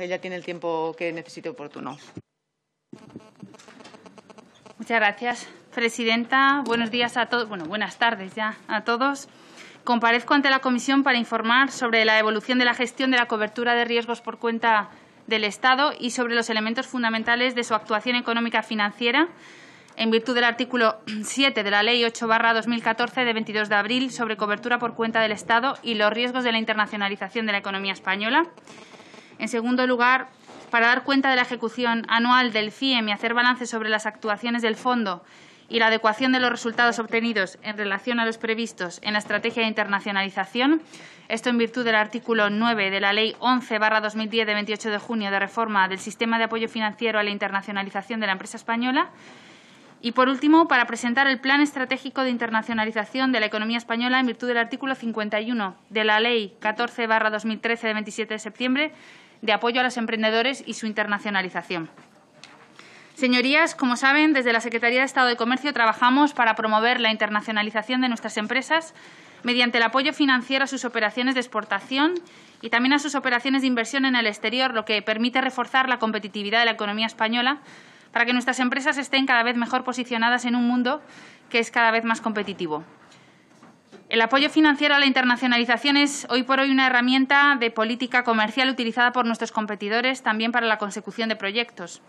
Ella tiene el tiempo que necesite oportuno. Muchas gracias, presidenta. Buenos días a todos. Bueno, buenas tardes ya a todos. Comparezco ante la comisión para informar sobre la evolución de la gestión de la cobertura de riesgos por cuenta del Estado y sobre los elementos fundamentales de su actuación económica financiera en virtud del artículo 7 de la Ley 8-2014 de 22 de abril sobre cobertura por cuenta del Estado y los riesgos de la internacionalización de la economía española. En segundo lugar, para dar cuenta de la ejecución anual del CIEM y hacer balance sobre las actuaciones del fondo y la adecuación de los resultados obtenidos en relación a los previstos en la estrategia de internacionalización, esto en virtud del artículo 9 de la Ley 11-2010 de 28 de junio de reforma del sistema de apoyo financiero a la internacionalización de la empresa española. Y, por último, para presentar el Plan Estratégico de Internacionalización de la Economía Española en virtud del artículo 51 de la Ley 14-2013 de 27 de septiembre de apoyo a los emprendedores y su internacionalización. Señorías, como saben, desde la Secretaría de Estado de Comercio trabajamos para promover la internacionalización de nuestras empresas mediante el apoyo financiero a sus operaciones de exportación y también a sus operaciones de inversión en el exterior, lo que permite reforzar la competitividad de la economía española para que nuestras empresas estén cada vez mejor posicionadas en un mundo que es cada vez más competitivo. El apoyo financiero a la internacionalización es hoy por hoy una herramienta de política comercial utilizada por nuestros competidores también para la consecución de proyectos.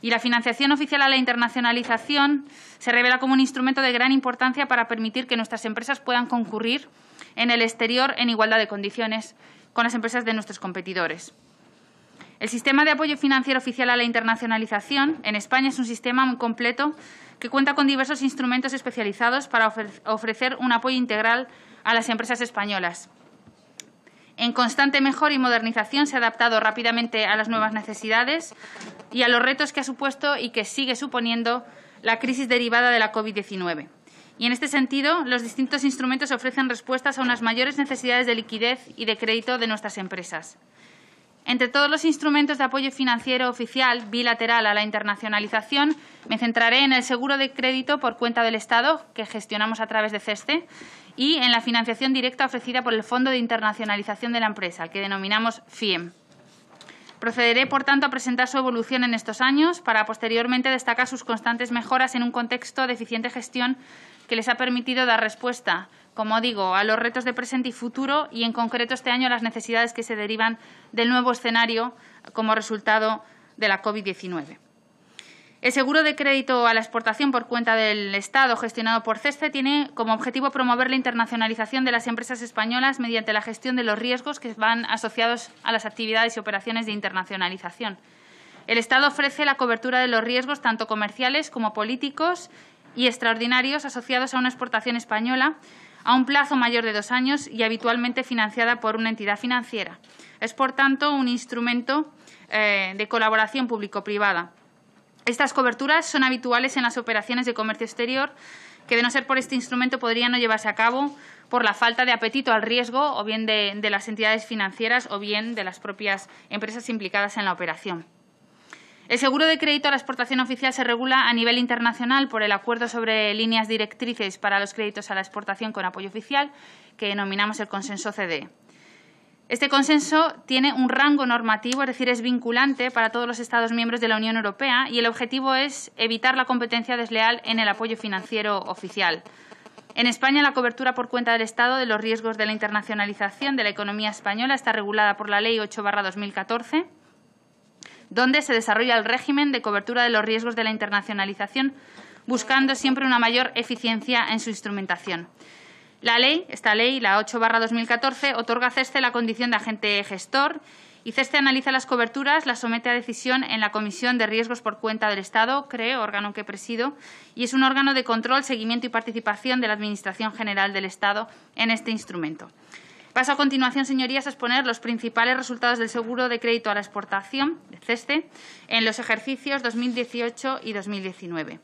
Y la financiación oficial a la internacionalización se revela como un instrumento de gran importancia para permitir que nuestras empresas puedan concurrir en el exterior en igualdad de condiciones con las empresas de nuestros competidores. El sistema de apoyo financiero oficial a la internacionalización en España es un sistema muy completo que cuenta con diversos instrumentos especializados para ofrecer un apoyo integral a las empresas españolas. En constante mejora y modernización se ha adaptado rápidamente a las nuevas necesidades y a los retos que ha supuesto y que sigue suponiendo la crisis derivada de la COVID-19. Y en este sentido, los distintos instrumentos ofrecen respuestas a unas mayores necesidades de liquidez y de crédito de nuestras empresas. Entre todos los instrumentos de apoyo financiero oficial bilateral a la internacionalización, me centraré en el seguro de crédito por cuenta del Estado, que gestionamos a través de CESTE, y en la financiación directa ofrecida por el Fondo de Internacionalización de la Empresa, al que denominamos FIEM. Procederé, por tanto, a presentar su evolución en estos años para posteriormente destacar sus constantes mejoras en un contexto de eficiente gestión que les ha permitido dar respuesta, como digo, a los retos de presente y futuro y, en concreto, este año las necesidades que se derivan del nuevo escenario como resultado de la COVID-19. El seguro de crédito a la exportación por cuenta del Estado, gestionado por CESTE, tiene como objetivo promover la internacionalización de las empresas españolas mediante la gestión de los riesgos que van asociados a las actividades y operaciones de internacionalización. El Estado ofrece la cobertura de los riesgos tanto comerciales como políticos y extraordinarios asociados a una exportación española a un plazo mayor de dos años y habitualmente financiada por una entidad financiera. Es, por tanto, un instrumento eh, de colaboración público-privada. Estas coberturas son habituales en las operaciones de comercio exterior que, de no ser por este instrumento, podrían no llevarse a cabo por la falta de apetito al riesgo o bien de las entidades financieras o bien de las propias empresas implicadas en la operación. El seguro de crédito a la exportación oficial se regula a nivel internacional por el acuerdo sobre líneas directrices para los créditos a la exportación con apoyo oficial, que denominamos el consenso CDE. Este consenso tiene un rango normativo, es decir, es vinculante para todos los Estados miembros de la Unión Europea y el objetivo es evitar la competencia desleal en el apoyo financiero oficial. En España, la cobertura por cuenta del Estado de los riesgos de la internacionalización de la economía española está regulada por la Ley 8-2014 donde se desarrolla el régimen de cobertura de los riesgos de la internacionalización, buscando siempre una mayor eficiencia en su instrumentación. La ley, esta ley, la 8-2014, otorga a CESTE la condición de agente gestor y CESTE analiza las coberturas, las somete a decisión en la Comisión de Riesgos por Cuenta del Estado, CRE, órgano que presido, y es un órgano de control, seguimiento y participación de la Administración General del Estado en este instrumento. Paso a continuación, señorías, a exponer los principales resultados del seguro de crédito a la exportación, de CESTE, en los ejercicios 2018 y 2019.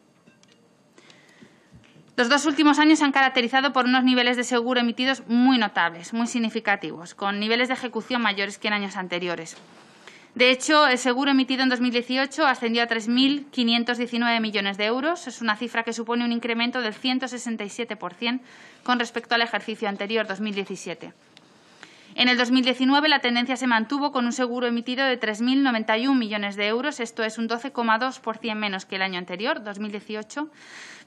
Los dos últimos años se han caracterizado por unos niveles de seguro emitidos muy notables, muy significativos, con niveles de ejecución mayores que en años anteriores. De hecho, el seguro emitido en 2018 ascendió a 3.519 millones de euros. Es una cifra que supone un incremento del 167% con respecto al ejercicio anterior, 2017. En el 2019 la tendencia se mantuvo con un seguro emitido de 3.091 millones de euros, esto es un 12,2% menos que el año anterior, 2018,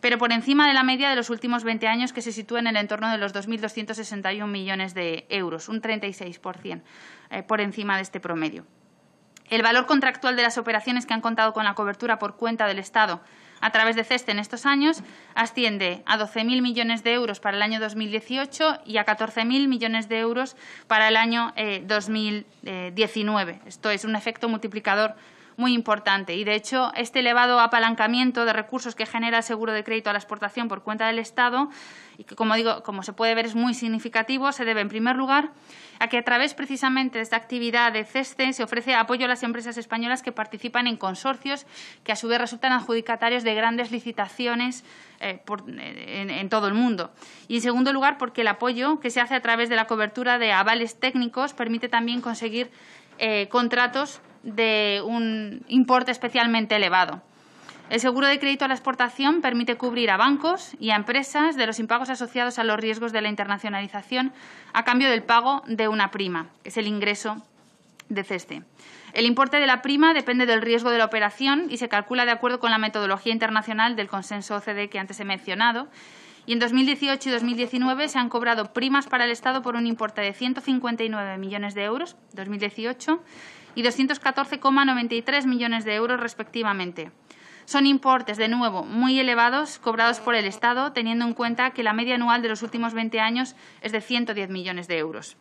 pero por encima de la media de los últimos 20 años que se sitúa en el entorno de los 2.261 millones de euros, un 36% eh, por encima de este promedio. El valor contractual de las operaciones que han contado con la cobertura por cuenta del Estado a través de CESTE en estos años asciende a 12.000 millones de euros para el año 2018 y a 14.000 millones de euros para el año 2019. Eh, eh, Esto es un efecto multiplicador muy importante y, de hecho, este elevado apalancamiento de recursos que genera el seguro de crédito a la exportación por cuenta del Estado y que, como digo, como se puede ver, es muy significativo, se debe, en primer lugar, a que a través precisamente de esta actividad de CESCE se ofrece apoyo a las empresas españolas que participan en consorcios que, a su vez, resultan adjudicatarios de grandes licitaciones eh, eh, en, todo el mundo. Y, en segundo lugar, porque el apoyo que se hace a través de la cobertura de avales técnicos permite también conseguir eh, contratos de un importe especialmente elevado. El seguro de crédito a la exportación permite cubrir a bancos y a empresas de los impagos asociados a los riesgos de la internacionalización a cambio del pago de una prima, que es el ingreso de ceste. El importe de la prima depende del riesgo de la operación y se calcula de acuerdo con la metodología internacional del consenso OCDE que antes he mencionado. Y en 2018 y 2019 se han cobrado primas para el Estado por un importe de 159 millones de euros, 2018, y 214,93 millones de euros respectivamente. Son importes, de nuevo, muy elevados cobrados por el Estado, teniendo en cuenta que la media anual de los últimos 20 años es de 110 millones de euros.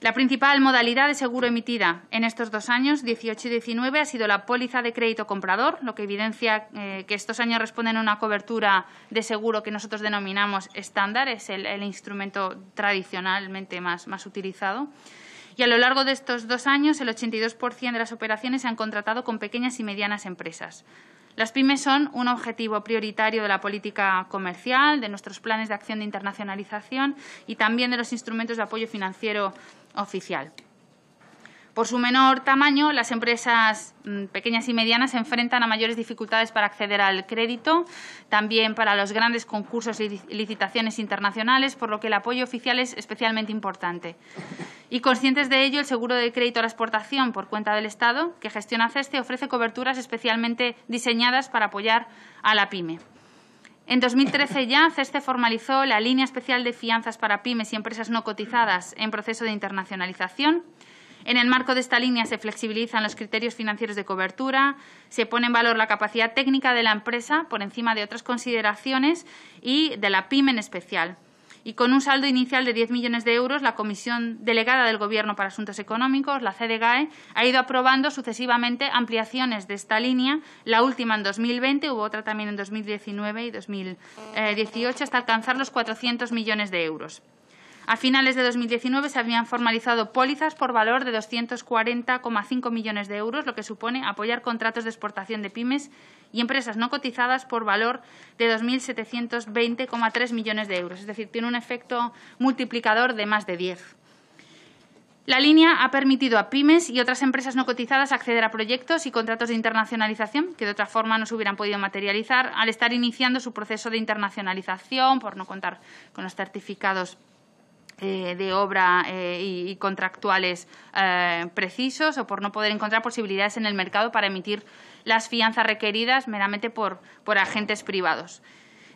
La principal modalidad de seguro emitida en estos dos años, 18 y 19, ha sido la póliza de crédito comprador, lo que evidencia eh, que estos años responden a una cobertura de seguro que nosotros denominamos estándar, es el, instrumento tradicionalmente más utilizado y a lo largo de estos dos años el 82% de las operaciones se han contratado con pequeñas y medianas empresas. Las pymes son un objetivo prioritario de la política comercial, de nuestros planes de acción de internacionalización y también de los instrumentos de apoyo financiero oficial. Por su menor tamaño, las empresas mm, pequeñas y medianas se enfrentan a mayores dificultades para acceder al crédito, también para los grandes concursos y licitaciones internacionales, por lo que el apoyo oficial es especialmente importante. Y conscientes de ello, el seguro de crédito a la exportación por cuenta del Estado, que gestiona CESTE, ofrece coberturas especialmente diseñadas para apoyar a la PYME. En 2013 ya CESTE formalizó la línea especial de fianzas para pymes y empresas no cotizadas en proceso de internacionalización en el marco de esta línea se flexibilizan los criterios financieros de cobertura, se pone en valor la capacidad técnica de la empresa por encima de otras consideraciones y de la PYME en especial. Y con un saldo inicial de 10 millones de euros, la Comisión Delegada del Gobierno para Asuntos Económicos, la CDGAE, ha ido aprobando sucesivamente ampliaciones de esta línea, la última en 2020, hubo otra también en 2019 y 2018, eh, hasta alcanzar los 400 millones de euros. A finales de 2019 se habían formalizado pólizas por valor de 240,5 millones de euros, lo que supone apoyar contratos de exportación de pymes y empresas no cotizadas por valor de 2.720,3 millones de euros. Es decir, tiene un efecto multiplicador de más de 10. La línea ha permitido a pymes y otras empresas no cotizadas acceder a proyectos y contratos de internacionalización que de otra forma no se hubieran podido materializar al estar iniciando su proceso de internacionalización por no contar con los certificados eh, de obra eh, y, contractuales eh, precisos o por no poder encontrar posibilidades en el mercado para emitir las fianzas requeridas meramente por, agentes privados.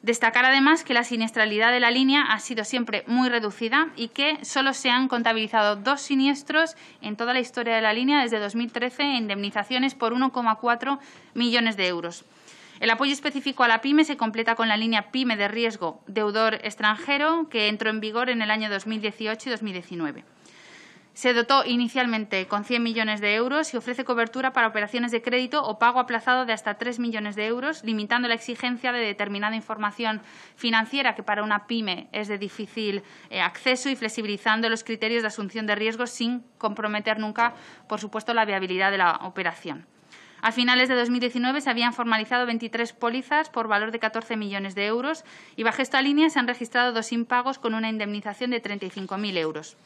Destacar además que la siniestralidad de la línea ha sido siempre muy reducida y que solo se han contabilizado dos siniestros en toda la historia de la línea desde 2013 en indemnizaciones por 1,4 millones de euros. El apoyo específico a la PYME se completa con la línea PYME de riesgo deudor extranjero que entró en vigor en el año 2018 y 2019. Se dotó inicialmente con 100 millones de euros y ofrece cobertura para operaciones de crédito o pago aplazado de hasta 3 millones de euros, limitando la exigencia de determinada información financiera que para una pyme es de difícil eh, acceso y flexibilizando los criterios de asunción de riesgos sin comprometer nunca, por supuesto, la viabilidad de la operación. A finales de 2019 se habían formalizado 23 pólizas por valor de 14 millones de euros y bajo esta línea se han registrado dos impagos con una indemnización de 35.000 euros.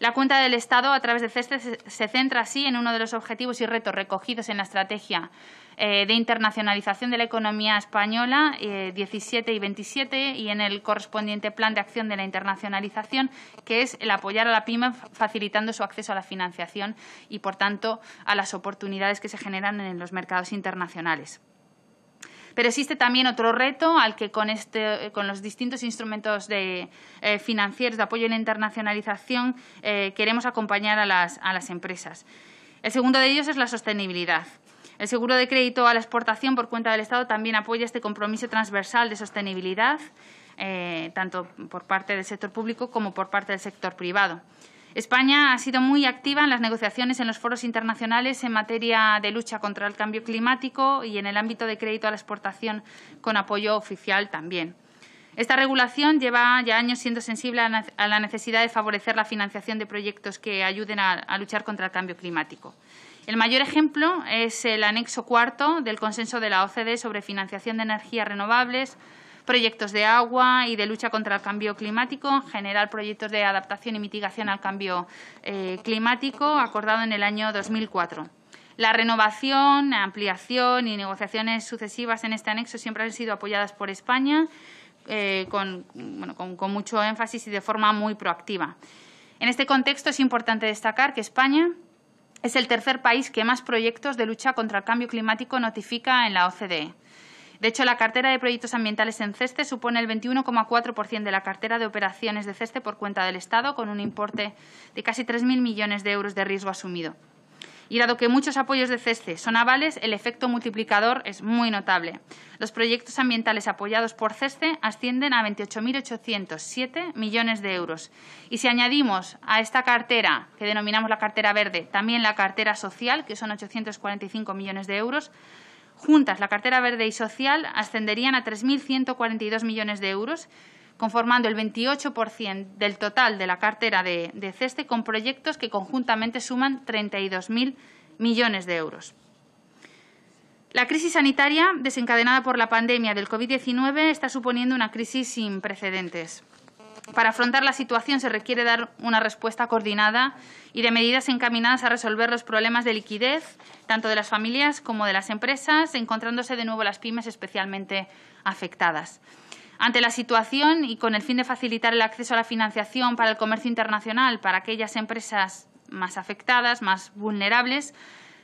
La cuenta del Estado, a través de CESTE, se centra así en uno de los objetivos y retos recogidos en la estrategia eh, de internacionalización de la economía española 17 eh, y 27 y en el correspondiente plan de acción de la internacionalización, que es el apoyar a la PYME facilitando su acceso a la financiación y, por tanto, a las oportunidades que se generan en los mercados internacionales. Pero existe también otro reto al que con, este, eh, los distintos instrumentos de, eh, financieros de apoyo en la internacionalización eh, queremos acompañar a las, empresas. El segundo de ellos es la sostenibilidad. El seguro de crédito a la exportación por cuenta del Estado también apoya este compromiso transversal de sostenibilidad, tanto por parte del sector público como por parte del sector privado. España ha sido muy activa en las negociaciones en los foros internacionales en materia de lucha contra el cambio climático y en el ámbito de crédito a la exportación con apoyo oficial también. Esta regulación lleva ya años siendo sensible a la necesidad de favorecer la financiación de proyectos que ayuden a, luchar contra el cambio climático. El mayor ejemplo es el anexo cuarto del consenso de la OCDE sobre financiación de energías renovables, proyectos de agua y de lucha contra el cambio climático, en general proyectos de adaptación y mitigación al cambio eh, climático, acordado en el año 2004. La renovación, ampliación y negociaciones sucesivas en este anexo siempre han sido apoyadas por España eh, con mucho énfasis y de forma muy proactiva. En este contexto es importante destacar que España es el tercer país que más proyectos de lucha contra el cambio climático notifica en la OCDE. De hecho, la cartera de proyectos ambientales en CESTE supone el 21,4% de la cartera de operaciones de CESTE por cuenta del Estado, con un importe de casi 3.000 millones de euros de riesgo asumido. Y dado que muchos apoyos de CESTE son avales, el efecto multiplicador es muy notable. Los proyectos ambientales apoyados por CESTE ascienden a 28.807 millones de euros. Y si añadimos a esta cartera, que denominamos la cartera verde, también la cartera social, que son 845 millones de euros, Juntas, la cartera verde y social ascenderían a 3.142 millones de euros, conformando el 28% del total de la cartera de, CESTE con proyectos que conjuntamente suman 32.000 millones de euros. La crisis sanitaria desencadenada por la pandemia del COVID-19 está suponiendo una crisis sin precedentes. Para afrontar la situación se requiere dar una respuesta coordinada y de medidas encaminadas a resolver los problemas de liquidez, tanto de las familias como de las empresas, encontrándose de nuevo las pymes especialmente afectadas. Ante la situación y con el fin de facilitar el acceso a la financiación para el comercio internacional para aquellas empresas más afectadas, más vulnerables,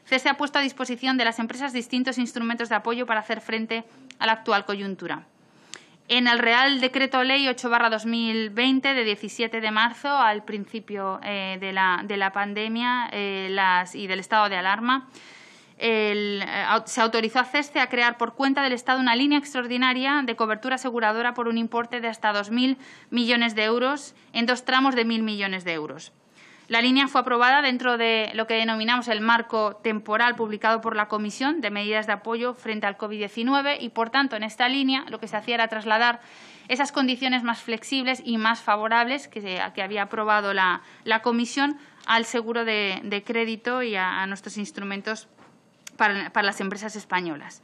CESE ha puesto a disposición de las empresas distintos instrumentos de apoyo para hacer frente a la actual coyuntura en el Real Decreto Ley 8-2020 de 17 de marzo al principio eh, de, la, pandemia eh, y del estado de alarma, eh, se autorizó a Ceste a crear por cuenta del Estado una línea extraordinaria de cobertura aseguradora por un importe de hasta 2.000 millones de euros en dos tramos de 1.000 millones de euros. La línea fue aprobada dentro de lo que denominamos el marco temporal publicado por la Comisión de medidas de apoyo frente al COVID-19 y, por tanto, en esta línea lo que se hacía era trasladar esas condiciones más flexibles y más favorables que, había aprobado la, Comisión al seguro de, crédito y a, nuestros instrumentos para las empresas españolas.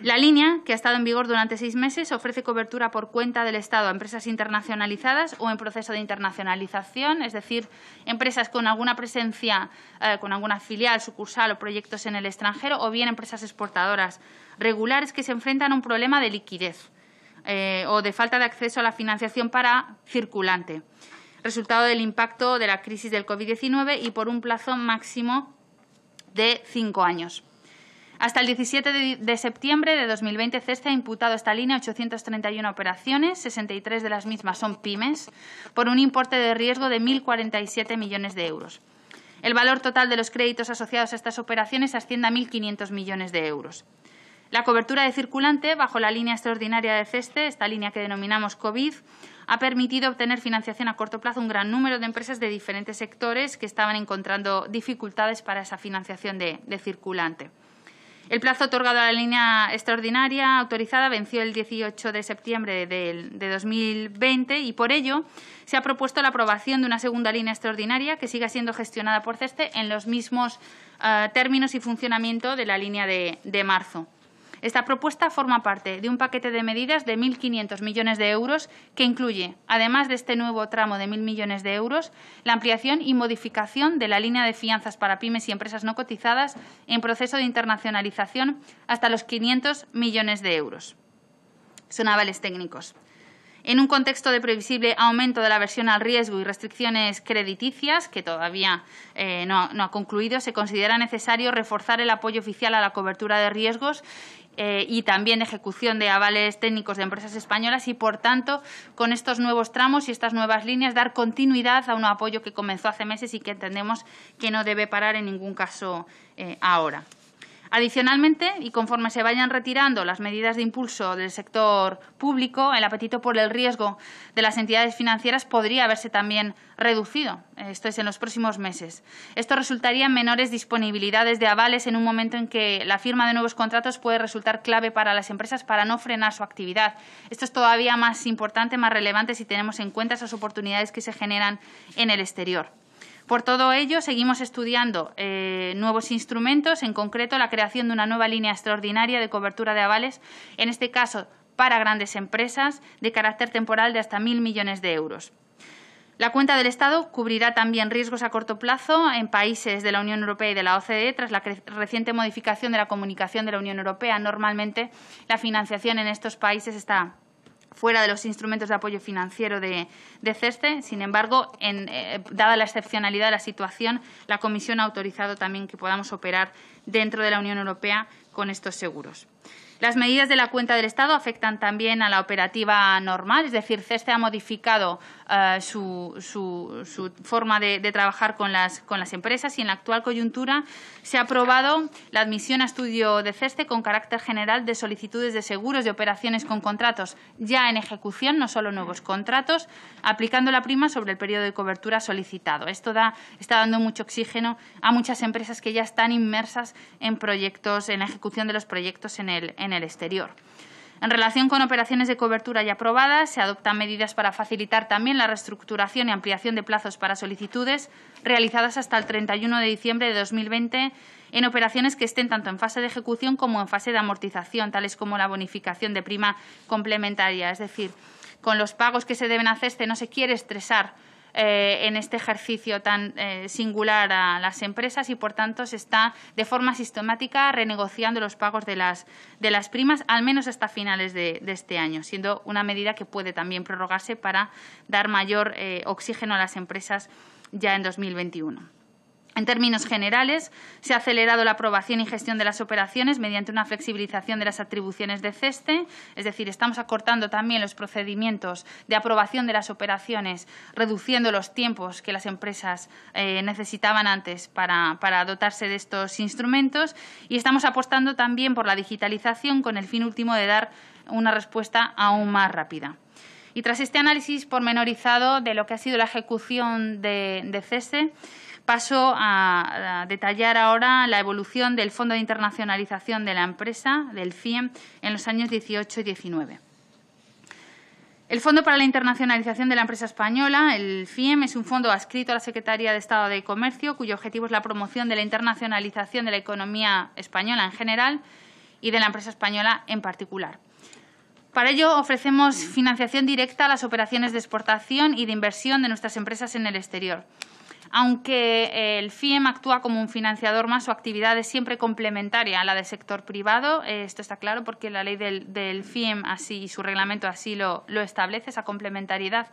La línea, que ha estado en vigor durante seis meses, ofrece cobertura por cuenta del Estado a empresas internacionalizadas o en proceso de internacionalización, es decir, empresas con alguna presencia, eh, con alguna filial, sucursal o proyectos en el extranjero, o bien empresas exportadoras regulares que se enfrentan a un problema de liquidez eh, o de falta de acceso a la financiación para circulante, resultado del impacto de la crisis del COVID-19 y por un plazo máximo de cinco años. Hasta el 17 de septiembre de 2020, CESTE ha imputado a esta línea 831 operaciones, 63 de las mismas son pymes, por un importe de riesgo de 1.047 millones de euros. El valor total de los créditos asociados a estas operaciones asciende a 1.500 millones de euros. La cobertura de circulante bajo la línea extraordinaria de CESTE, esta línea que denominamos COVID, ha permitido obtener financiación a corto plazo un gran número de empresas de diferentes sectores que estaban encontrando dificultades para esa financiación de circulante. El plazo otorgado a la línea extraordinaria autorizada venció el 18 de septiembre de 2020 y por ello se ha propuesto la aprobación de una segunda línea extraordinaria que siga siendo gestionada por CESTE en los mismos eh, términos y funcionamiento de la línea de marzo. Esta propuesta forma parte de un paquete de medidas de 1.500 millones de euros que incluye, además de este nuevo tramo de 1.000 millones de euros, la ampliación y modificación de la línea de fianzas para pymes y empresas no cotizadas en proceso de internacionalización hasta los 500 millones de euros. Son avales técnicos. En un contexto de previsible aumento de la versión al riesgo y restricciones crediticias, que todavía eh, no, ha concluido, se considera necesario reforzar el apoyo oficial a la cobertura de riesgos eh, y también ejecución de avales técnicos de empresas españolas y, por tanto, con estos nuevos tramos y estas nuevas líneas, dar continuidad a un apoyo que comenzó hace meses y que entendemos que no debe parar en ningún caso eh, ahora. Adicionalmente, y conforme se vayan retirando las medidas de impulso del sector público, el apetito por el riesgo de las entidades financieras podría haberse también reducido, esto es, en los próximos meses. Esto resultaría en menores disponibilidades de avales en un momento en que la firma de nuevos contratos puede resultar clave para las empresas para no frenar su actividad. Esto es todavía más importante, más relevante si tenemos en cuenta esas oportunidades que se generan en el exterior. Por todo ello, seguimos estudiando eh, nuevos instrumentos, en concreto la creación de una nueva línea extraordinaria de cobertura de avales, en este caso para grandes empresas, de carácter temporal de hasta mil millones de euros. La cuenta del Estado cubrirá también riesgos a corto plazo en países de la Unión Europea y de la OCDE tras la reciente modificación de la comunicación de la Unión Europea. Normalmente, la financiación en estos países está fuera de los instrumentos de apoyo financiero de, CESTE. Sin embargo, eh, dada la excepcionalidad de la situación, la Comisión ha autorizado también que podamos operar dentro de la Unión Europea con estos seguros. Las medidas de la cuenta del Estado afectan también a la operativa normal, es decir, CESTE ha modificado eh, su, forma de, trabajar con las, empresas y en la actual coyuntura se ha aprobado la admisión a estudio de CESTE con carácter general de solicitudes de seguros de operaciones con contratos ya en ejecución, no solo nuevos contratos, aplicando la prima sobre el periodo de cobertura solicitado. Esto está dando mucho oxígeno a muchas empresas que ya están inmersas en proyectos, en la ejecución de los proyectos en el, en el exterior. En relación con operaciones de cobertura ya aprobadas, se adoptan medidas para facilitar también la reestructuración y ampliación de plazos para solicitudes realizadas hasta el 31 de diciembre de 2020 en operaciones que estén tanto en fase de ejecución como en fase de amortización, tales como la bonificación de prima complementaria. Es decir, con los pagos que se deben hacer, este no se quiere estresar eh, en este ejercicio tan eh, singular a las empresas y, por tanto, se está de forma sistemática renegociando los pagos de las, de las primas, al menos hasta finales de, este año, siendo una medida que puede también prorrogarse para dar mayor eh, oxígeno a las empresas ya en 2021. En términos generales, se ha acelerado la aprobación y gestión de las operaciones mediante una flexibilización de las atribuciones de CESTE, es decir, estamos acortando también los procedimientos de aprobación de las operaciones, reduciendo los tiempos que las empresas eh, necesitaban antes para, dotarse de estos instrumentos y estamos apostando también por la digitalización con el fin último de dar una respuesta aún más rápida. Y tras este análisis pormenorizado de lo que ha sido la ejecución de, de CESTE, Paso a, detallar ahora la evolución del Fondo de Internacionalización de la Empresa, del FIEM, en los años 18 y 19. El Fondo para la Internacionalización de la Empresa Española, el FIEM, es un fondo adscrito a la Secretaría de Estado de Comercio, cuyo objetivo es la promoción de la internacionalización de la economía española en general y de la empresa española en particular. Para ello, ofrecemos financiación directa a las operaciones de exportación y de inversión de nuestras empresas en el exterior. Aunque eh, el FIEM actúa como un financiador más, su actividad es siempre complementaria a la del sector privado. Eh, esto está claro porque la ley del, FIEM así y su reglamento así lo, establece, esa complementariedad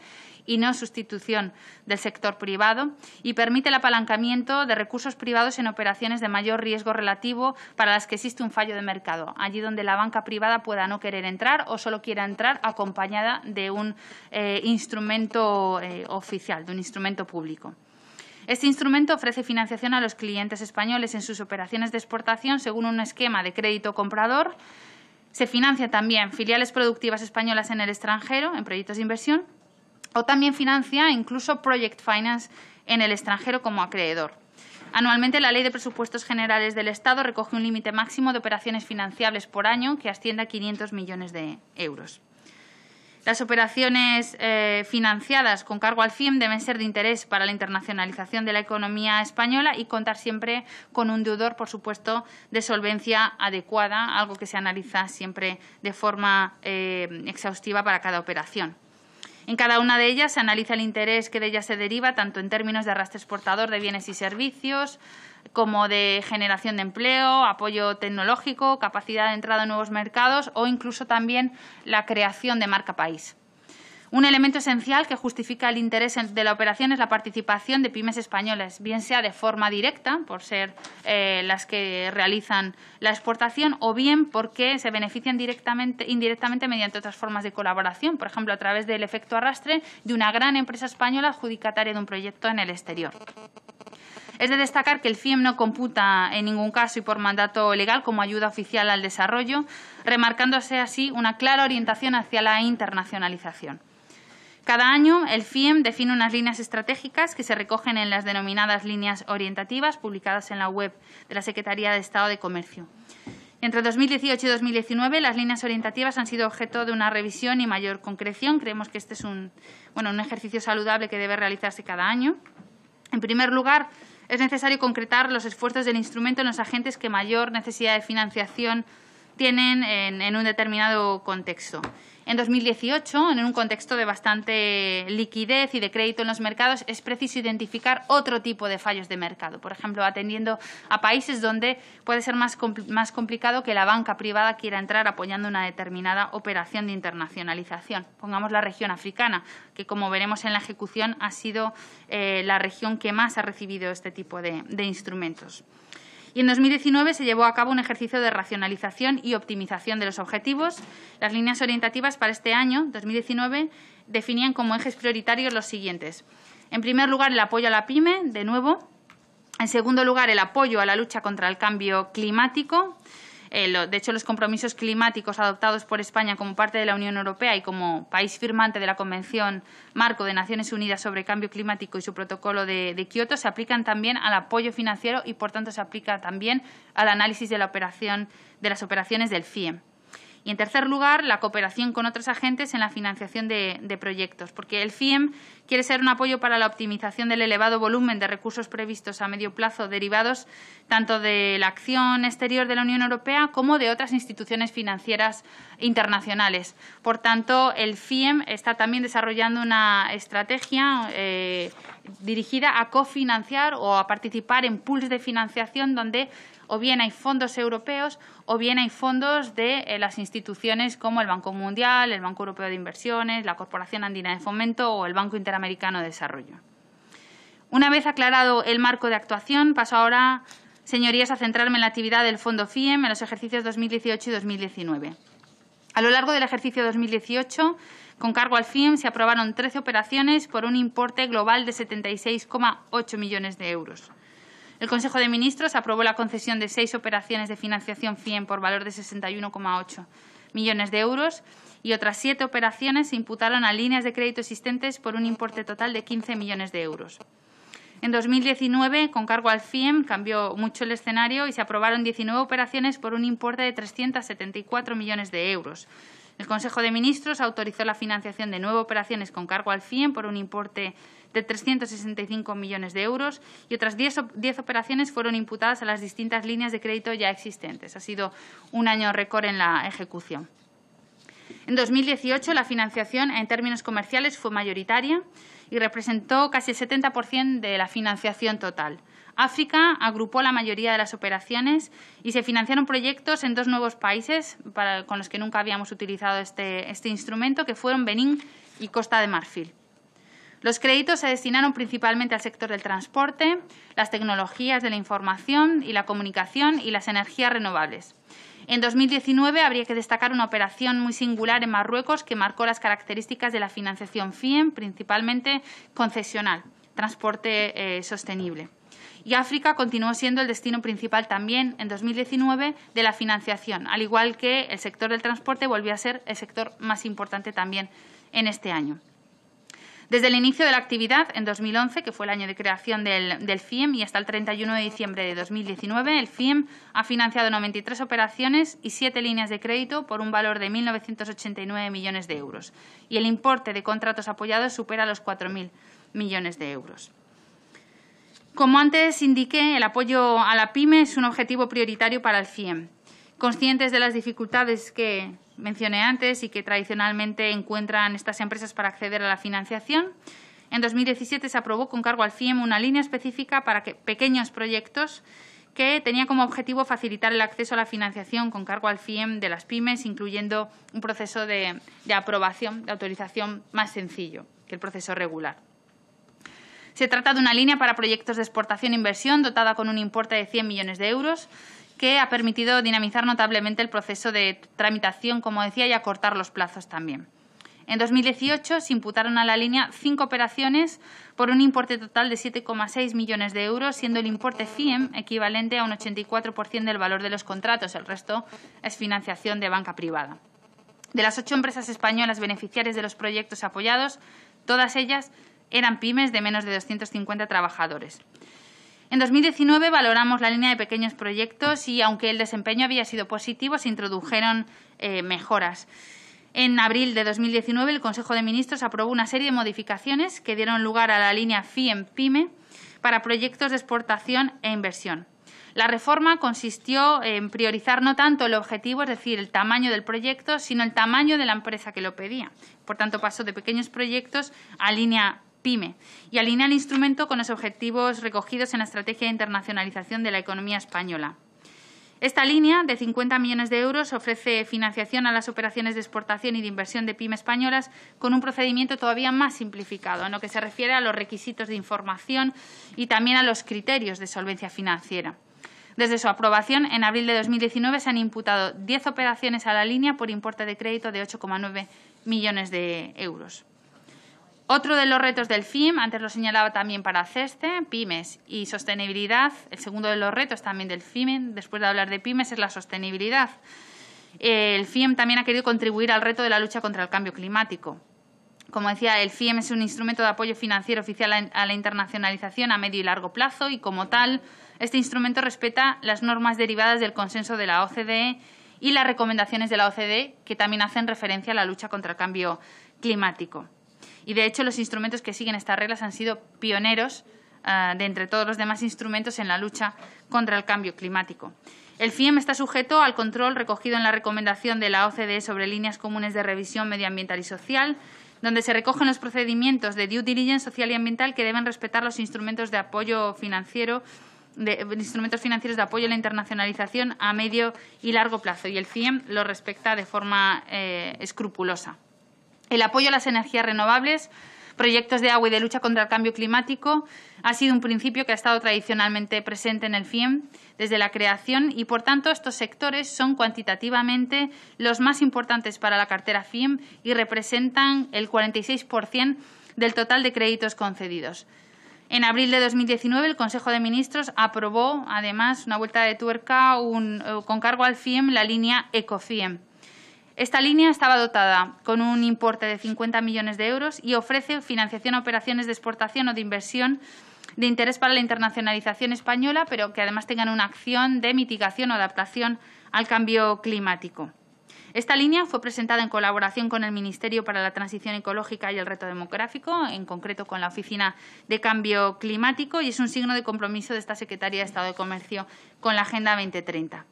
y no sustitución del sector privado y permite el apalancamiento de recursos privados en operaciones de mayor riesgo relativo para las que existe un fallo de mercado, allí donde la banca privada pueda no querer entrar o solo quiera entrar acompañada de un eh, instrumento oficial, de un instrumento público. Este instrumento ofrece financiación a los clientes españoles en sus operaciones de exportación según un esquema de crédito comprador. Se financia también filiales productivas españolas en el extranjero, en proyectos de inversión, o también financia incluso Project Finance en el extranjero como acreedor. Anualmente, la Ley de Presupuestos Generales del Estado recoge un límite máximo de operaciones financiables por año que asciende a 500 millones de euros. Las operaciones eh, financiadas con cargo al FIM deben ser de interés para la internacionalización de la economía española y contar siempre con un deudor, por supuesto, de solvencia adecuada, algo que se analiza siempre de forma eh, exhaustiva para cada operación. En cada una de ellas se analiza el interés que de ellas se deriva, tanto en términos de arrastre exportador de bienes y servicios, como de generación de empleo, apoyo tecnológico, capacidad de entrada a nuevos mercados o incluso también la creación de marca país. Un elemento esencial que justifica el interés de la operación es la participación de pymes españoles, bien sea de forma directa, por ser eh, las que realizan la exportación, o bien porque se benefician indirectamente mediante otras formas de colaboración, por ejemplo, a través del efecto arrastre de una gran empresa española adjudicataria de un proyecto en el exterior. Es de destacar que el FIEM no computa en ningún caso y por mandato legal como ayuda oficial al desarrollo, remarcándose así una clara orientación hacia la internacionalización. Cada año, el FIEM define unas líneas estratégicas que se recogen en las denominadas líneas orientativas publicadas en la web de la Secretaría de Estado de Comercio. Entre 2018 y 2019, las líneas orientativas han sido objeto de una revisión y mayor concreción. Creemos que este es un, un ejercicio saludable que debe realizarse cada año. En primer lugar, es necesario concretar los esfuerzos del instrumento en los agentes que mayor necesidad de financiación tienen en, un determinado contexto. En 2018, en un contexto de bastante liquidez y de crédito en los mercados, es preciso identificar otro tipo de fallos de mercado. Por ejemplo, atendiendo a países donde puede ser más, complicado que la banca privada quiera entrar apoyando una determinada operación de internacionalización. Pongamos la región africana, que como veremos en la ejecución ha sido eh, la región que más ha recibido este tipo de instrumentos. Y en 2019 se llevó a cabo un ejercicio de racionalización y optimización de los objetivos. Las líneas orientativas para este año, 2019, definían como ejes prioritarios los siguientes. En primer lugar, el apoyo a la PyME, de nuevo. En segundo lugar, el apoyo a la lucha contra el cambio climático, eh, de hecho, los compromisos climáticos adoptados por España como parte de la Unión Europea y como país firmante de la Convención Marco de Naciones Unidas sobre Cambio Climático y su protocolo de, Kioto se aplican también al apoyo financiero y, por tanto, se aplica también al análisis de, la operación, de las operaciones del FIEM. Y en tercer lugar, la cooperación con otros agentes en la financiación de, proyectos, porque el FIEM quiere ser un apoyo para la optimización del elevado volumen de recursos previstos a medio plazo derivados tanto de la acción exterior de la Unión Europea como de otras instituciones financieras internacionales. Por tanto, el FIEM está también desarrollando una estrategia eh, dirigida a cofinanciar o a participar en pools de financiación donde o bien hay fondos europeos o bien hay fondos de eh, las instituciones como el Banco Mundial, el Banco Europeo de Inversiones, la Corporación Andina de Fomento o el Banco Interamericano de Desarrollo. Una vez aclarado el marco de actuación, paso ahora, señorías, a centrarme en la actividad del Fondo FIEM en los ejercicios 2018 y 2019. A lo largo del ejercicio 2018, con cargo al FIEM, se aprobaron 13 operaciones por un importe global de 76,8 millones de euros. El Consejo de Ministros aprobó la concesión de seis operaciones de financiación FIEM por valor de 61,8 millones de euros y otras siete operaciones se imputaron a líneas de crédito existentes por un importe total de 15 millones de euros. En 2019, con cargo al FIEM, cambió mucho el escenario y se aprobaron 19 operaciones por un importe de 374 millones de euros. El Consejo de Ministros autorizó la financiación de nueve operaciones con cargo al FIEM por un importe de 365 millones de euros y otras 10, operaciones fueron imputadas a las distintas líneas de crédito ya existentes. Ha sido un año récord en la ejecución. En 2018, la financiación en términos comerciales fue mayoritaria y representó casi el 70% de la financiación total. África agrupó la mayoría de las operaciones y se financiaron proyectos en dos nuevos países con los que nunca habíamos utilizado este, este instrumento, que fueron Benín y Costa de Marfil. Los créditos se destinaron principalmente al sector del transporte, las tecnologías de la información y la comunicación y las energías renovables. En 2019 habría que destacar una operación muy singular en Marruecos que marcó las características de la financiación FIEM, principalmente concesional, transporte eh, sostenible. Y África continuó siendo el destino principal también en 2019 de la financiación, al igual que el sector del transporte volvió a ser el sector más importante también en este año. Desde el inicio de la actividad, en 2011, que fue el año de creación del, FIEM, y hasta el 31 de diciembre de 2019, el FIEM ha financiado 93 operaciones y 7 líneas de crédito por un valor de 1.989 millones de euros, y el importe de contratos apoyados supera los 4.000 millones de euros. Como antes indiqué, el apoyo a la PYME es un objetivo prioritario para el FIEM. Conscientes de las dificultades que mencioné antes y que tradicionalmente encuentran estas empresas para acceder a la financiación. En 2017 se aprobó con cargo al FIEM una línea específica para pequeños proyectos que tenía como objetivo facilitar el acceso a la financiación con cargo al FIEM de las pymes, incluyendo un proceso de, de aprobación, de autorización más sencillo que el proceso regular. Se trata de una línea para proyectos de exportación e inversión dotada con un importe de 100 millones de euros que ha permitido dinamizar notablemente el proceso de tramitación, como decía, y acortar los plazos también. En 2018 se imputaron a la línea cinco operaciones por un importe total de 7,6 millones de euros, siendo el importe FIEM equivalente a un 84% del valor de los contratos. El resto es financiación de banca privada. De las ocho empresas españolas beneficiarias de los proyectos apoyados, todas ellas eran pymes de menos de 250 trabajadores. En 2019 valoramos la línea de pequeños proyectos y aunque el desempeño había sido positivo, se introdujeron eh, mejoras. En abril de 2019 el Consejo de Ministros aprobó una serie de modificaciones que dieron lugar a la línea FIEM-PYME para proyectos de exportación e inversión. La reforma consistió en priorizar no tanto el objetivo, es decir, el tamaño del proyecto, sino el tamaño de la empresa que lo pedía. Por tanto, pasó de pequeños proyectos a línea PYME y alinea el instrumento con los objetivos recogidos en la Estrategia de Internacionalización de la Economía Española. Esta línea de 50 millones de euros ofrece financiación a las operaciones de exportación y de inversión de pymes españolas con un procedimiento todavía más simplificado en lo que se refiere a los requisitos de información y también a los criterios de solvencia financiera. Desde su aprobación, en abril de 2019, se han imputado 10 operaciones a la línea por importe de crédito de 8,9 millones de euros. Otro de los retos del FIM, antes lo señalaba también para CESTE, pymes y sostenibilidad. El segundo de los retos también del FIM, después de hablar de pymes, es la sostenibilidad. El FIM también ha querido contribuir al reto de la lucha contra el cambio climático. Como decía, el FIEM es un instrumento de apoyo financiero oficial a la internacionalización a medio y largo plazo y, como tal, este instrumento respeta las normas derivadas del consenso de la OCDE y las recomendaciones de la OCDE que también hacen referencia a la lucha contra el cambio climático. Y de hecho los instrumentos que siguen estas reglas han sido pioneros ah, de entre todos los demás instrumentos en la lucha contra el cambio climático. El FIEM está sujeto al control recogido en la recomendación de la OCDE sobre líneas comunes de revisión medioambiental y social, donde se recogen los procedimientos de due diligence social y ambiental que deben respetar los instrumentos de apoyo financiero instrumentos financieros de apoyo a la internacionalización a medio y largo plazo y el FIEM lo respecta de forma eh, escrupulosa. El apoyo a las energías renovables, proyectos de agua y de lucha contra el cambio climático ha sido un principio que ha estado tradicionalmente presente en el FIEM desde la creación y, por tanto, estos sectores son cuantitativamente los más importantes para la cartera FIEM y representan el 46% del total de créditos concedidos. En abril de 2019, el Consejo de Ministros aprobó, además, una vuelta de tuerca eh, con cargo al FIEM, la línea ECOFIEM esta línea estaba dotada con un importe de 50 millones de euros y ofrece financiación a operaciones de exportación o de inversión de interés para la internacionalización española, pero que además tengan una acción de mitigación o adaptación al cambio climático. Esta línea fue presentada en colaboración con el Ministerio para la Transición Ecológica y el Reto Demográfico, en concreto con la Oficina de Cambio Climático, y es un signo de compromiso de esta Secretaría de Estado de Comercio con la Agenda 2030.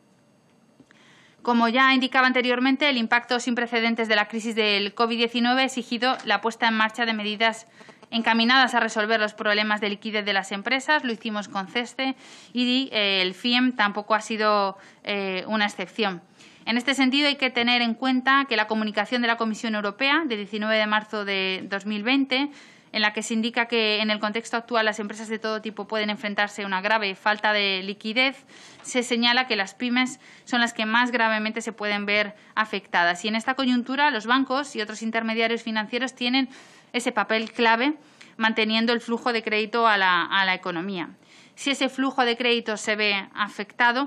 Como ya indicaba anteriormente, el impacto sin precedentes de la crisis del COVID-19 ha exigido la puesta en marcha de medidas encaminadas a resolver los problemas de liquidez de las empresas. Lo hicimos con CESTE y eh, el FIEM tampoco ha sido eh, una excepción. En este sentido, hay que tener en cuenta que la comunicación de la Comisión Europea de 19 de marzo de 2020 en la que se indica que en el contexto actual las empresas de todo tipo pueden enfrentarse a una grave falta de liquidez, se señala que las pymes son las que más gravemente se pueden ver afectadas. Y en esta coyuntura los bancos y otros intermediarios financieros tienen ese papel clave manteniendo el flujo de crédito a la, economía. Si ese flujo de crédito se ve afectado,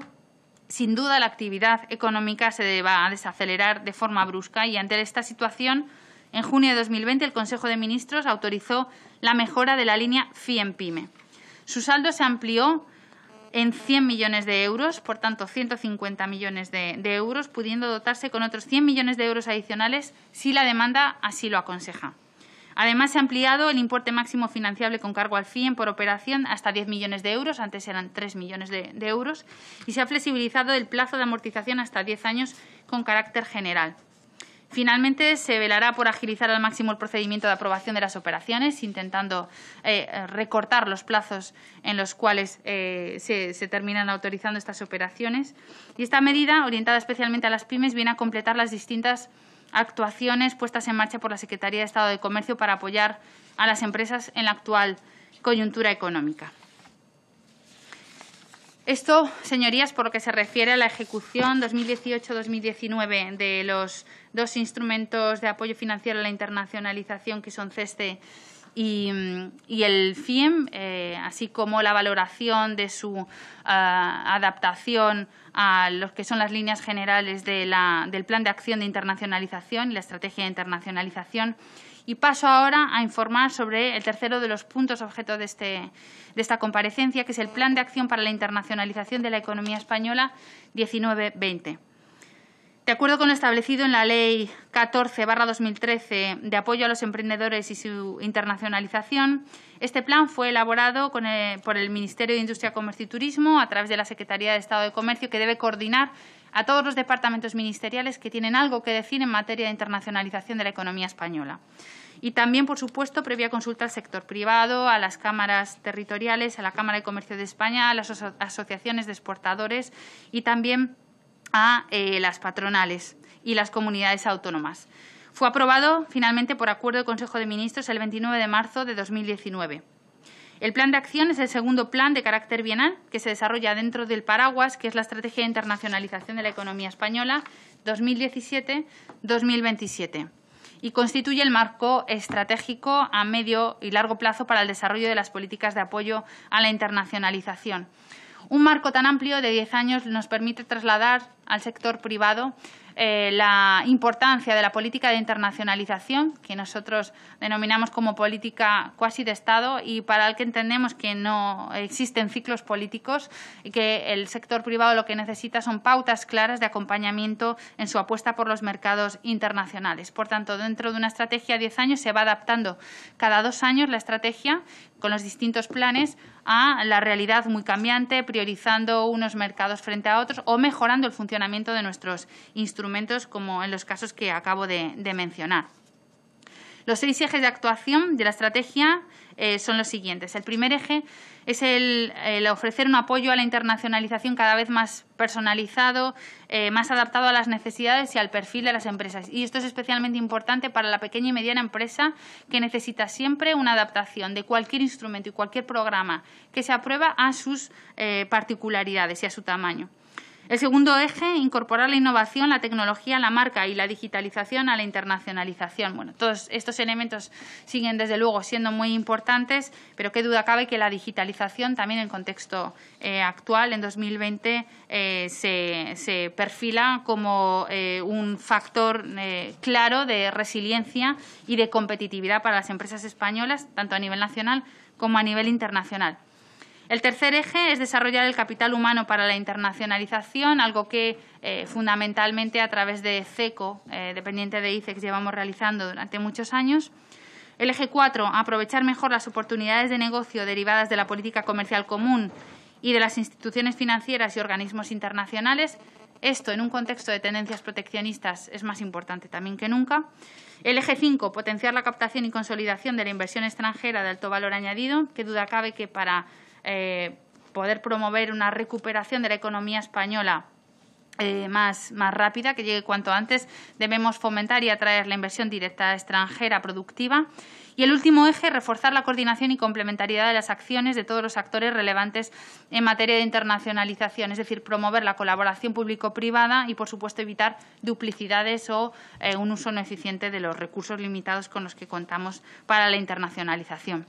sin duda la actividad económica se va a desacelerar de forma brusca y ante esta situación en junio de 2020, el Consejo de Ministros autorizó la mejora de la línea FIEM-PYME. Su saldo se amplió en 100 millones de euros, por tanto 150 millones de, euros, pudiendo dotarse con otros 100 millones de euros adicionales si la demanda así lo aconseja. Además, se ha ampliado el importe máximo financiable con cargo al FIEM por operación hasta 10 millones de euros, antes eran 3 millones de, de euros, y se ha flexibilizado el plazo de amortización hasta 10 años con carácter general. Finalmente, se velará por agilizar al máximo el procedimiento de aprobación de las operaciones, intentando eh, recortar los plazos en los cuales eh, se, se, terminan autorizando estas operaciones. Y esta medida, orientada especialmente a las pymes, viene a completar las distintas actuaciones puestas en marcha por la Secretaría de Estado de Comercio para apoyar a las empresas en la actual coyuntura económica. Esto, señorías, por lo que se refiere a la ejecución 2018-2019 de los dos instrumentos de apoyo financiero a la internacionalización, que son CESTE y, el FIEM, eh, así como la valoración de su ah, adaptación a lo que son las líneas generales del Plan de Acción de Internacionalización y la Estrategia de Internacionalización y paso ahora a informar sobre el tercero de los puntos objeto de, este, de esta comparecencia, que es el Plan de Acción para la Internacionalización de la Economía Española 19-20. De acuerdo con lo establecido en la Ley 14-2013 de apoyo a los emprendedores y su internacionalización, este plan fue elaborado por el Ministerio de Industria, Comercio y Turismo a través de la Secretaría de Estado de Comercio, que debe coordinar a todos los departamentos ministeriales que tienen algo que decir en materia de internacionalización de la economía española. Y también, por supuesto, previa consulta al sector privado, a las cámaras territoriales, a la Cámara de Comercio de España, a las asociaciones de exportadores y también a eh, las patronales y las comunidades autónomas. Fue aprobado finalmente por acuerdo del Consejo de Ministros el 29 de marzo de 2019. El plan de acción es el segundo plan de carácter bienal que se desarrolla dentro del paraguas, que es la Estrategia de Internacionalización de la Economía Española 2017-2027 y constituye el marco estratégico a medio y largo plazo para el desarrollo de las políticas de apoyo a la internacionalización. Un marco tan amplio de diez años nos permite trasladar al sector privado eh, la importancia de la política de internacionalización, que nosotros denominamos como política cuasi de Estado y para el que entendemos que no existen ciclos políticos y que el sector privado lo que necesita son pautas claras de acompañamiento en su apuesta por los mercados internacionales. Por tanto, dentro de una estrategia de 10 años se va adaptando cada dos años la estrategia con los distintos planes a la realidad muy cambiante, priorizando unos mercados frente a otros o mejorando el funcionamiento de nuestros instrumentos, como en los casos que acabo de, mencionar. Los seis ejes de actuación de la estrategia eh, son los siguientes. El primer eje es el, ofrecer un apoyo a la internacionalización cada vez más personalizado, eh, más adaptado a las necesidades y al perfil de las empresas. Y esto es especialmente importante para la pequeña y mediana empresa que necesita siempre una adaptación de cualquier instrumento y cualquier programa que se aprueba a sus eh, particularidades y a su tamaño. El segundo eje, incorporar la innovación, la tecnología, la marca y la digitalización a la internacionalización. Bueno, todos estos elementos siguen desde luego siendo muy importantes, pero qué duda cabe que la digitalización también en contexto eh, actual, en 2020, eh, se, se, perfila como eh, un factor claro de resiliencia y de competitividad para las empresas españolas, tanto a nivel nacional como a nivel internacional. El tercer eje es desarrollar el capital humano para la internacionalización, algo que eh, fundamentalmente a través de CECO, eh, dependiente de ICEX, llevamos realizando durante muchos años. El eje cuatro, aprovechar mejor las oportunidades de negocio derivadas de la política comercial común y de las instituciones financieras y organismos internacionales. Esto, en un contexto de tendencias proteccionistas, es más importante también que nunca. El eje cinco, potenciar la captación y consolidación de la inversión extranjera de alto valor añadido, que duda cabe que para eh, poder promover una recuperación de la economía española eh, más, rápida, que llegue cuanto antes, debemos fomentar y atraer la inversión directa extranjera productiva. Y el último eje, reforzar la coordinación y complementariedad de las acciones de todos los actores relevantes en materia de internacionalización, es decir, promover la colaboración público-privada y, por supuesto, evitar duplicidades o eh, un uso no eficiente de los recursos limitados con los que contamos para la internacionalización.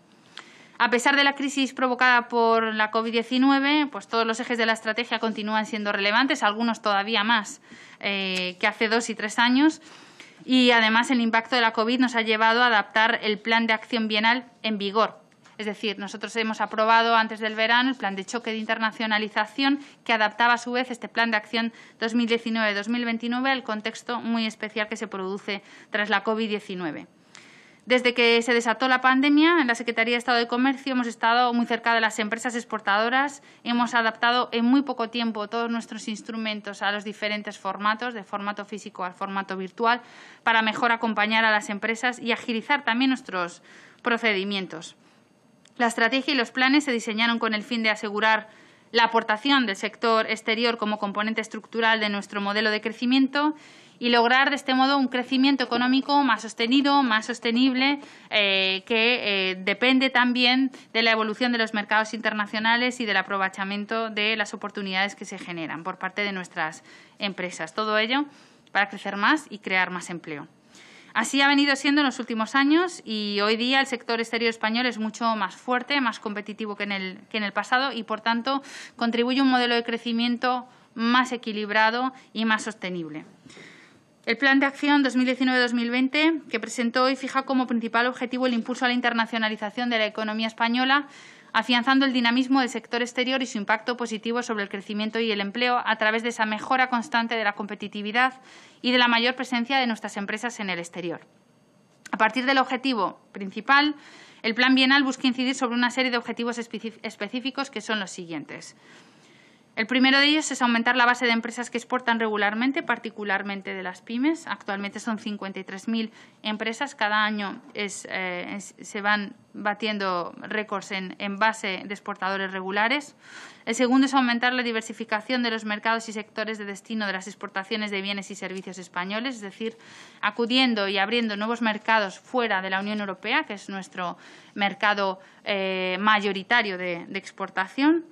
A pesar de la crisis provocada por la COVID-19, pues todos los ejes de la estrategia continúan siendo relevantes, algunos todavía más eh, que hace dos y tres años. Y además el impacto de la COVID nos ha llevado a adaptar el plan de acción bienal en vigor. Es decir, nosotros hemos aprobado antes del verano el plan de choque de internacionalización que adaptaba a su vez este plan de acción 2019-2029 al contexto muy especial que se produce tras la COVID-19. Desde que se desató la pandemia, en la Secretaría de Estado de Comercio hemos estado muy cerca de las empresas exportadoras, hemos adaptado en muy poco tiempo todos nuestros instrumentos a los diferentes formatos, de formato físico al formato virtual, para mejor acompañar a las empresas y agilizar también nuestros procedimientos. La estrategia y los planes se diseñaron con el fin de asegurar la aportación del sector exterior como componente estructural de nuestro modelo de crecimiento y lograr de este modo un crecimiento económico más sostenido, más sostenible, eh, que eh, depende también de la evolución de los mercados internacionales y del aprovechamiento de las oportunidades que se generan por parte de nuestras empresas. Todo ello para crecer más y crear más empleo. Así ha venido siendo en los últimos años y hoy día el sector exterior español es mucho más fuerte, más competitivo que en el, que en el pasado y, por tanto, contribuye a un modelo de crecimiento más equilibrado y más sostenible. El Plan de Acción 2019-2020, que presentó hoy, fija como principal objetivo el impulso a la internacionalización de la economía española, afianzando el dinamismo del sector exterior y su impacto positivo sobre el crecimiento y el empleo a través de esa mejora constante de la competitividad y de la mayor presencia de nuestras empresas en el exterior. A partir del objetivo principal, el Plan Bienal busca incidir sobre una serie de objetivos específicos que son los siguientes. El primero de ellos es aumentar la base de empresas que exportan regularmente, particularmente de las pymes. Actualmente son 53.000 empresas. Cada año eh, se van batiendo récords en, base de exportadores regulares. El segundo es aumentar la diversificación de los mercados y sectores de destino de las exportaciones de bienes y servicios españoles, es decir, acudiendo y abriendo nuevos mercados fuera de la Unión Europea, que es nuestro mercado eh, mayoritario de exportación.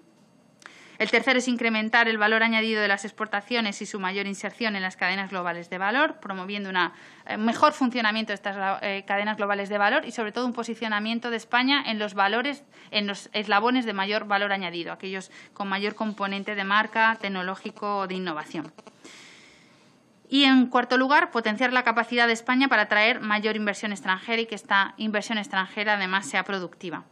El tercero es incrementar el valor añadido de las exportaciones y su mayor inserción en las cadenas globales de valor, promoviendo un eh, mejor funcionamiento de estas eh, cadenas globales de valor y, sobre todo, un posicionamiento de España en los valores, en los eslabones de mayor valor añadido, aquellos con mayor componente de marca, tecnológico o de innovación. Y en cuarto lugar, potenciar la capacidad de España para atraer mayor inversión extranjera y que esta inversión extranjera además sea productiva.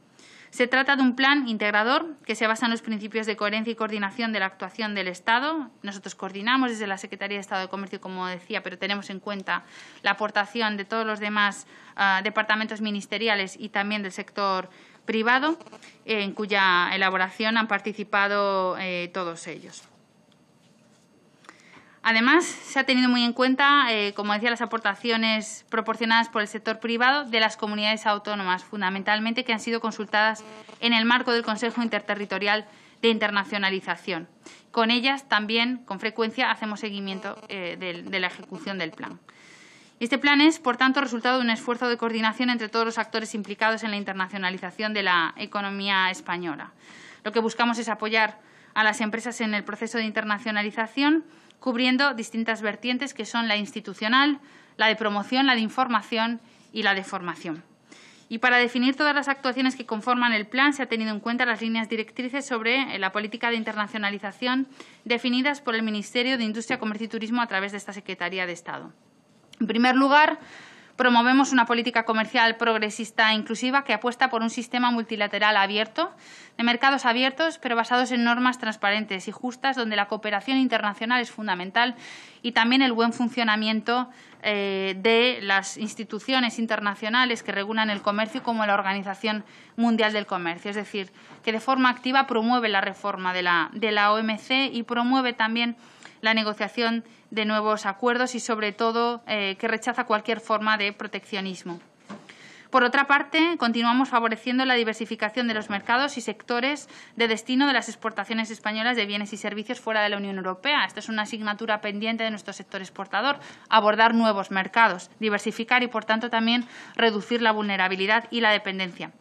Se trata de un plan integrador que se basa en los principios de coherencia y coordinación de la actuación del Estado. Nosotros coordinamos desde la Secretaría de Estado de Comercio, como decía, pero tenemos en cuenta la aportación de todos los demás ah, departamentos ministeriales y también del sector privado, en cuya elaboración han participado eh, todos ellos. Además, se ha tenido muy en cuenta, eh, como decía, las aportaciones proporcionadas por el sector privado de las comunidades autónomas, fundamentalmente que han sido consultadas en el marco del Consejo Interterritorial de Internacionalización. Con ellas también, con frecuencia, hacemos seguimiento eh, de la ejecución del plan. Este plan es, por tanto, resultado de un esfuerzo de coordinación entre todos los actores implicados en la internacionalización de la economía española. Lo que buscamos es apoyar a las empresas en el proceso de internacionalización cubriendo distintas vertientes que son la institucional, la de promoción, la de información y la de formación. Y para definir todas las actuaciones que conforman el plan se ha tenido en cuenta las líneas directrices sobre eh, la política de internacionalización definidas por el Ministerio de Industria, Comercio y Turismo a través de esta Secretaría de Estado. En primer lugar, Promovemos una política comercial progresista e inclusiva que apuesta por un sistema multilateral abierto, de mercados abiertos, pero basados en normas transparentes y justas, donde la cooperación internacional es fundamental y también el buen funcionamiento eh, de las instituciones internacionales que regulan el comercio, como la Organización Mundial del Comercio. Es decir, que de forma activa promueve la reforma de la OMC y promueve también la negociación de nuevos acuerdos y, sobre todo, eh, que rechaza cualquier forma de proteccionismo. Por otra parte, continuamos favoreciendo la diversificación de los mercados y sectores de destino de las exportaciones españolas de bienes y servicios fuera de la Unión Europea. Esta es una asignatura pendiente de nuestro sector exportador, abordar nuevos mercados, diversificar y, por tanto, también reducir la vulnerabilidad y la dependencia.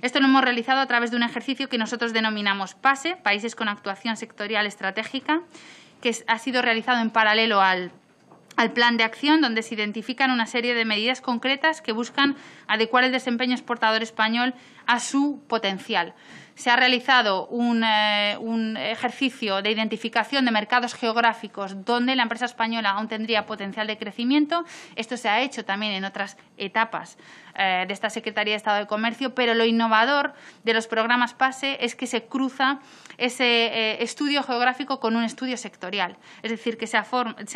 Esto lo hemos realizado a través de un ejercicio que nosotros denominamos PASE, Países con Actuación Sectorial Estratégica, que ha sido realizado en paralelo al, plan de acción, donde se identifican una serie de medidas concretas que buscan adecuar el desempeño exportador español a su potencial. Se ha realizado un, eh, ejercicio de identificación de mercados geográficos donde la empresa española aún tendría potencial de crecimiento. Esto se ha hecho también en otras etapas eh, de esta Secretaría de Estado de Comercio, pero lo innovador de los programas PASE es que se cruza ese eh, estudio geográfico con un estudio sectorial. Es decir, que se,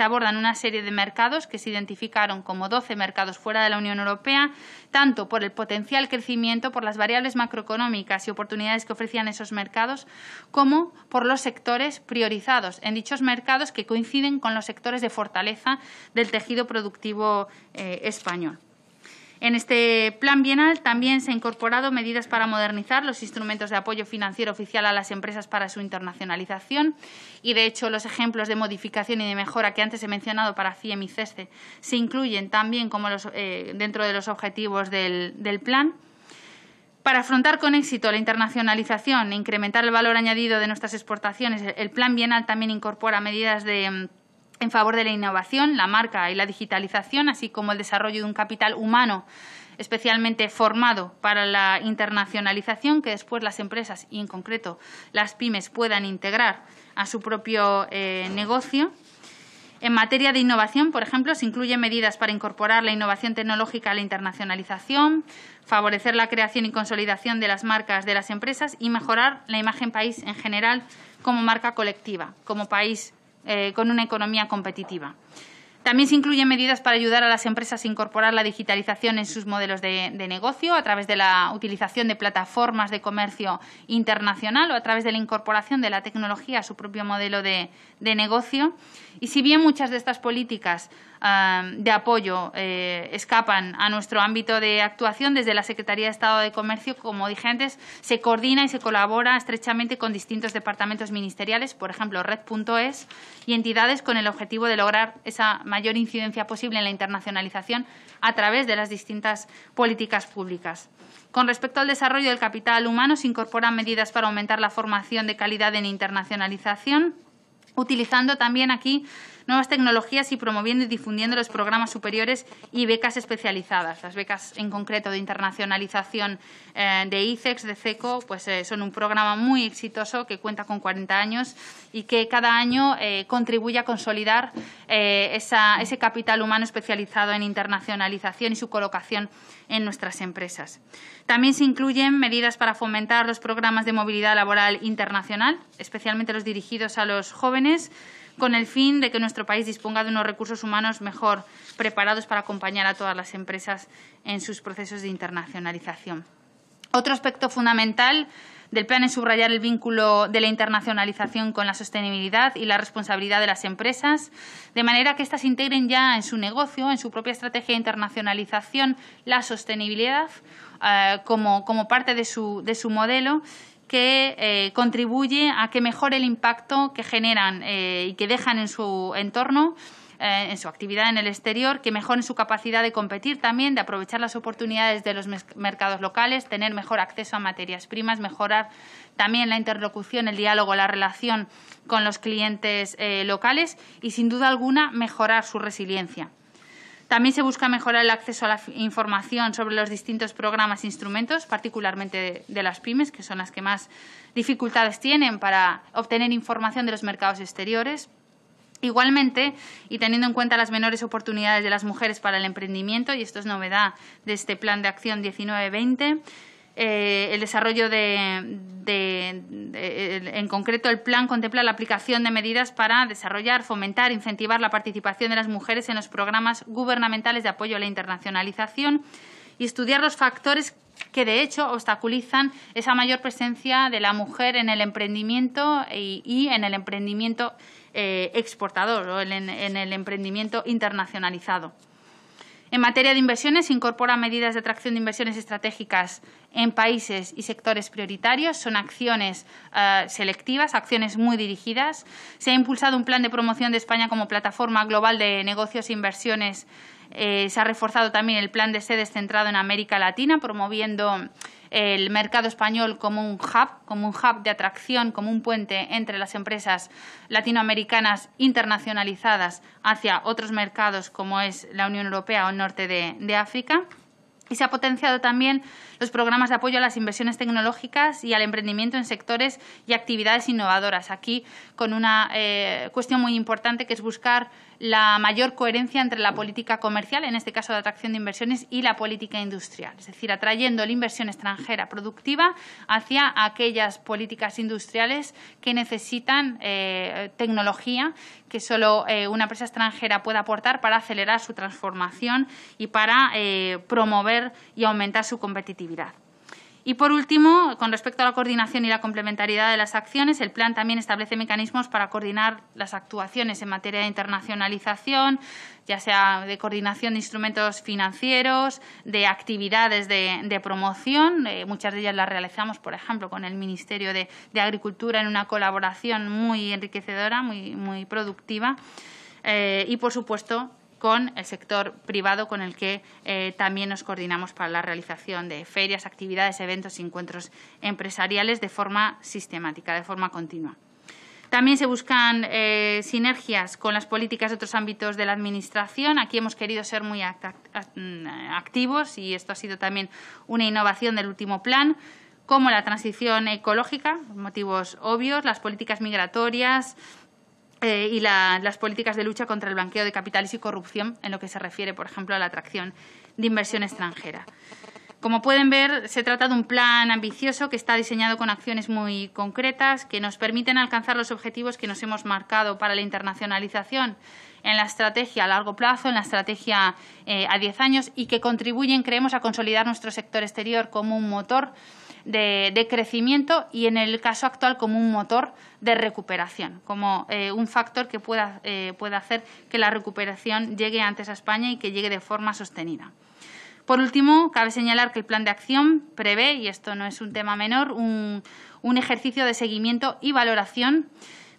abordan una serie de mercados que se identificaron como 12 mercados fuera de la Unión Europea, tanto por el potencial crecimiento, por las variables macroeconómicas y oportunidades que ofrecían esos mercados, como por los sectores priorizados en dichos mercados que coinciden con los sectores de fortaleza del tejido productivo eh, español. En este plan bienal también se han incorporado medidas para modernizar los instrumentos de apoyo financiero oficial a las empresas para su internacionalización y, de hecho, los ejemplos de modificación y de mejora que antes he mencionado para CIEM y e e se incluyen también como los, eh, dentro de los objetivos del plan. Para afrontar con éxito la internacionalización e incrementar el valor añadido de nuestras exportaciones, el plan bienal también incorpora medidas de mm, en favor de la innovación, la marca y la digitalización, así como el desarrollo de un capital humano especialmente formado para la internacionalización que después las empresas y en concreto las pymes puedan integrar a su propio eh, negocio. En materia de innovación, por ejemplo, se incluyen medidas para incorporar la innovación tecnológica a la internacionalización, favorecer la creación y consolidación de las marcas de las empresas y mejorar la imagen país en general como marca colectiva, como país eh, con una economía competitiva. También se incluyen medidas para ayudar a las empresas a incorporar la digitalización en sus modelos de, negocio a través de la utilización de plataformas de comercio internacional o a través de la incorporación de la tecnología a su propio modelo de negocio. Y si bien muchas de estas políticas de apoyo eh, escapan a nuestro ámbito de actuación desde la Secretaría de Estado de Comercio, como dije antes, se coordina y se colabora estrechamente con distintos departamentos ministeriales, por ejemplo, red.es y entidades con el objetivo de lograr esa mayor incidencia posible en la internacionalización a través de las distintas políticas públicas. Con respecto al desarrollo del capital humano, se incorporan medidas para aumentar la formación de calidad en internacionalización, utilizando también aquí nuevas tecnologías y promoviendo y difundiendo los programas superiores y becas especializadas. Las becas en concreto de internacionalización eh, de ICEX, de CECO, pues eh, son un programa muy exitoso que cuenta con 40 años y que cada año eh, contribuye a consolidar ese capital humano especializado en internacionalización y su colocación en nuestras empresas. También se incluyen medidas para fomentar los programas de movilidad laboral internacional, especialmente los dirigidos a los jóvenes, con el fin de que nuestro país disponga de unos recursos humanos mejor preparados para acompañar a todas las empresas en sus procesos de internacionalización. Otro aspecto fundamental del plan es subrayar el vínculo de la internacionalización con la sostenibilidad y la responsabilidad de las empresas, de manera que éstas integren ya en su negocio, en su propia estrategia de internacionalización, la sostenibilidad eh, como, parte de su modelo que eh, contribuye a que mejore el impacto que generan eh, y que dejan en su entorno eh, en su actividad en el exterior, que mejoren su capacidad de competir también, de aprovechar las oportunidades de los mercados locales, tener mejor acceso a materias primas, mejorar también la interlocución, el diálogo, la relación con los clientes locales y, sin duda alguna, mejorar su resiliencia. También se busca mejorar el acceso a la información sobre los distintos programas e instrumentos, particularmente de las pymes, que son las que más dificultades tienen para obtener información de los mercados exteriores. Igualmente, y teniendo en cuenta las menores oportunidades de las mujeres para el emprendimiento, y esto es novedad de este Plan de Acción 19-20, eh, el desarrollo de, en concreto, el plan contempla la aplicación de medidas para desarrollar, fomentar, incentivar la participación de las mujeres en los programas gubernamentales de apoyo a la internacionalización y estudiar los factores que, de hecho, obstaculizan esa mayor presencia de la mujer en el emprendimiento y, en el emprendimiento eh, exportador o en el emprendimiento internacionalizado. En materia de inversiones, se incorpora medidas de atracción de inversiones estratégicas en países y sectores prioritarios. Son acciones eh, selectivas, acciones muy dirigidas. Se ha impulsado un plan de promoción de España como plataforma global de negocios e inversiones eh, se ha reforzado también el plan de sedes centrado en América Latina, promoviendo el mercado español como un hub, como un hub de atracción, como un puente entre las empresas latinoamericanas internacionalizadas hacia otros mercados como es la Unión Europea o el norte de África. Y se ha potenciado también los programas de apoyo a las inversiones tecnológicas y al emprendimiento en sectores y actividades innovadoras. Aquí con una eh, cuestión muy importante que es buscar la mayor coherencia entre la política comercial, en este caso de atracción de inversiones, y la política industrial, es decir, atrayendo la inversión extranjera productiva hacia aquellas políticas industriales que necesitan eh, tecnología que solo eh, una empresa extranjera pueda aportar para acelerar su transformación y para eh, promover y aumentar su competitividad. Y por último, con respecto a la coordinación y la complementariedad de las acciones, el plan también establece mecanismos para coordinar las actuaciones en materia de internacionalización, ya sea de coordinación de instrumentos financieros, de actividades de, promoción. Eh, muchas de ellas las realizamos, por ejemplo, con el Ministerio de, Agricultura en una colaboración muy enriquecedora, muy, muy productiva. Eh, y, por supuesto, con el sector privado con el que eh, también nos coordinamos para la realización de ferias, actividades, eventos y encuentros empresariales de forma sistemática, de forma continua. También se buscan eh, sinergias con las políticas de otros ámbitos de la Administración. Aquí hemos querido ser muy mm, activos y esto ha sido también una innovación del último plan, como la transición ecológica, motivos obvios, las políticas migratorias, eh, y las políticas de lucha contra el blanqueo de capitales y corrupción en lo que se refiere, por ejemplo, a la atracción de inversión extranjera. Como pueden ver, se trata de un plan ambicioso que está diseñado con acciones muy concretas que nos permiten alcanzar los objetivos que nos hemos marcado para la internacionalización en la estrategia a largo plazo, en la estrategia eh, a diez años y que contribuyen, creemos, a consolidar nuestro sector exterior como un motor de, crecimiento y en el caso actual como un motor de recuperación, como eh, un factor que eh, pueda, hacer que la recuperación llegue antes a España y que llegue de forma sostenida. Por último, cabe señalar que el plan de acción prevé, y esto no es un tema menor, un ejercicio de seguimiento y valoración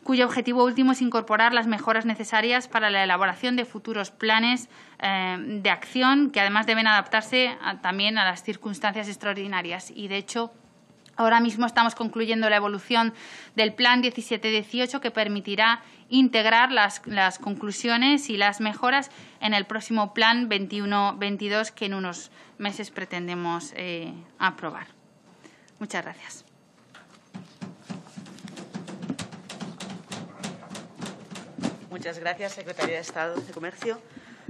cuyo objetivo último es incorporar las mejoras necesarias para la elaboración de futuros planes eh, de acción que además deben adaptarse también a las circunstancias extraordinarias. Y, de hecho, Ahora mismo estamos concluyendo la evolución del Plan 17-18 que permitirá integrar las, las, conclusiones y las mejoras en el próximo Plan 21-22 que en unos meses pretendemos eh, aprobar. Muchas gracias. Muchas gracias, Secretaría de Estado de Comercio.